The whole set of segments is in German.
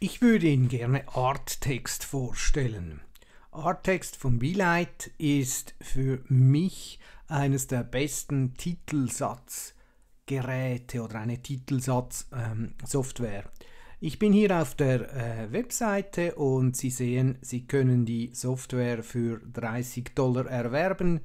Ich würde Ihnen gerne Arttext vorstellen. Arttext von Belight ist für mich eines der besten Titelsatzgeräte oder eine Titelsatzsoftware. Ähm, ich bin hier auf der äh, Webseite und Sie sehen, Sie können die Software für 30 Dollar erwerben.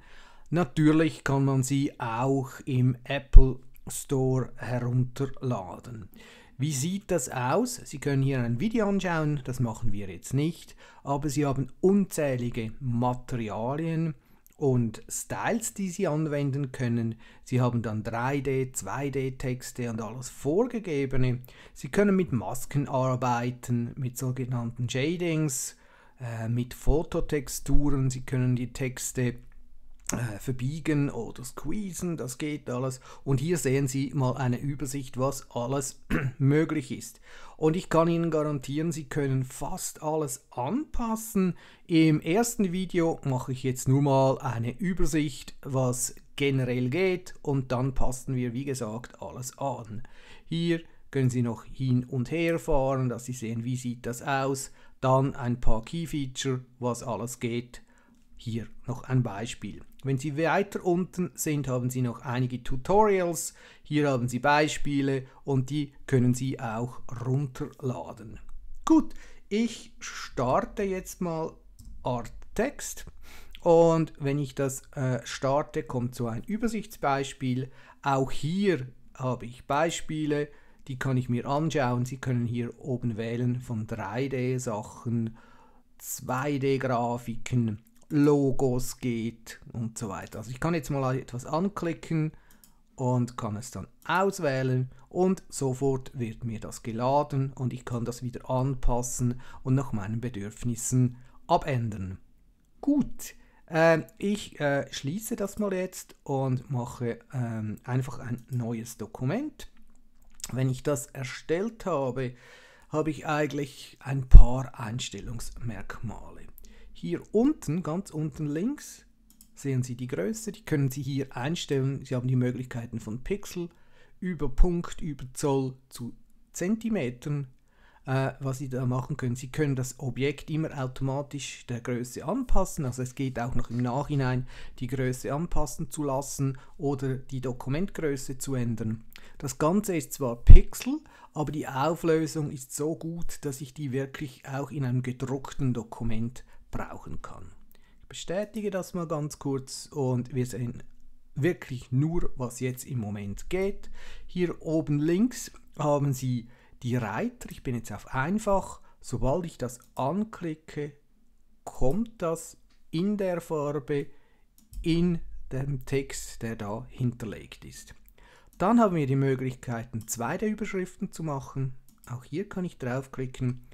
Natürlich kann man sie auch im Apple Store herunterladen. Wie sieht das aus? Sie können hier ein Video anschauen, das machen wir jetzt nicht, aber Sie haben unzählige Materialien und Styles, die Sie anwenden können. Sie haben dann 3D, 2D-Texte und alles vorgegebene. Sie können mit Masken arbeiten, mit sogenannten Shadings, äh, mit Fototexturen. Sie können die Texte äh, verbiegen oder squeezen, das geht alles. Und hier sehen Sie mal eine Übersicht, was alles möglich ist. Und ich kann Ihnen garantieren, Sie können fast alles anpassen. Im ersten Video mache ich jetzt nur mal eine Übersicht, was generell geht und dann passen wir, wie gesagt, alles an. Hier können Sie noch hin und her fahren, dass Sie sehen, wie sieht das aus. Dann ein paar Key-Feature, was alles geht hier noch ein Beispiel. Wenn Sie weiter unten sind, haben Sie noch einige Tutorials. Hier haben Sie Beispiele und die können Sie auch runterladen. Gut, ich starte jetzt mal Art Text. Und wenn ich das äh, starte, kommt so ein Übersichtsbeispiel. Auch hier habe ich Beispiele, die kann ich mir anschauen. Sie können hier oben wählen von 3D-Sachen, 2D-Grafiken, Logos geht und so weiter. Also ich kann jetzt mal etwas anklicken und kann es dann auswählen und sofort wird mir das geladen und ich kann das wieder anpassen und nach meinen Bedürfnissen abändern. Gut, äh, ich äh, schließe das mal jetzt und mache äh, einfach ein neues Dokument. Wenn ich das erstellt habe, habe ich eigentlich ein paar Einstellungsmerkmale. Hier unten, ganz unten links, sehen Sie die Größe. Die können Sie hier einstellen. Sie haben die Möglichkeiten von Pixel über Punkt, über Zoll zu Zentimetern, äh, was Sie da machen können. Sie können das Objekt immer automatisch der Größe anpassen. Also es geht auch noch im Nachhinein, die Größe anpassen zu lassen oder die Dokumentgröße zu ändern. Das Ganze ist zwar Pixel, aber die Auflösung ist so gut, dass ich die wirklich auch in einem gedruckten Dokument brauchen kann. Ich bestätige das mal ganz kurz und wir sehen wirklich nur, was jetzt im Moment geht. Hier oben links haben Sie die Reiter. Ich bin jetzt auf einfach. Sobald ich das anklicke, kommt das in der Farbe in dem Text, der da hinterlegt ist. Dann haben wir die Möglichkeiten, zweite Überschriften zu machen. Auch hier kann ich draufklicken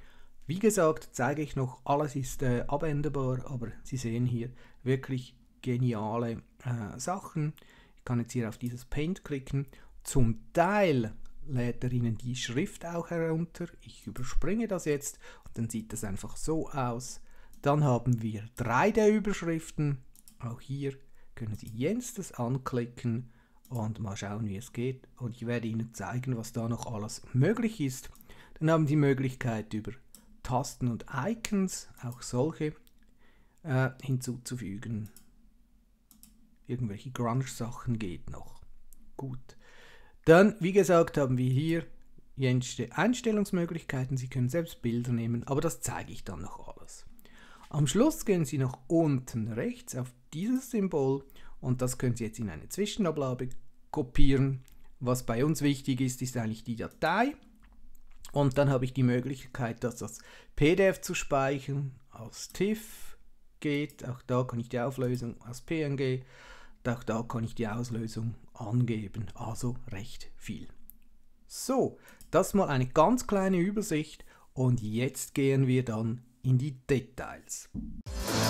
wie gesagt, zeige ich noch, alles ist äh, abänderbar, aber Sie sehen hier wirklich geniale äh, Sachen. Ich kann jetzt hier auf dieses Paint klicken. Zum Teil lädt er Ihnen die Schrift auch herunter. Ich überspringe das jetzt und dann sieht das einfach so aus. Dann haben wir 3D-Überschriften. Auch hier können Sie Jens das anklicken und mal schauen, wie es geht. Und ich werde Ihnen zeigen, was da noch alles möglich ist. Dann haben Sie die Möglichkeit, über Tasten und Icons, auch solche, äh, hinzuzufügen. Irgendwelche Grunge-Sachen geht noch. Gut. Dann, wie gesagt, haben wir hier jenste Einstellungsmöglichkeiten. Sie können selbst Bilder nehmen, aber das zeige ich dann noch alles. Am Schluss gehen Sie nach unten rechts auf dieses Symbol und das können Sie jetzt in eine Zwischenablage kopieren. Was bei uns wichtig ist, ist eigentlich die Datei und dann habe ich die Möglichkeit, das als PDF zu speichern, aus TIFF geht, auch da kann ich die Auflösung aus PNG, auch da kann ich die Auslösung angeben, also recht viel. So, das mal eine ganz kleine Übersicht und jetzt gehen wir dann in die Details. Musik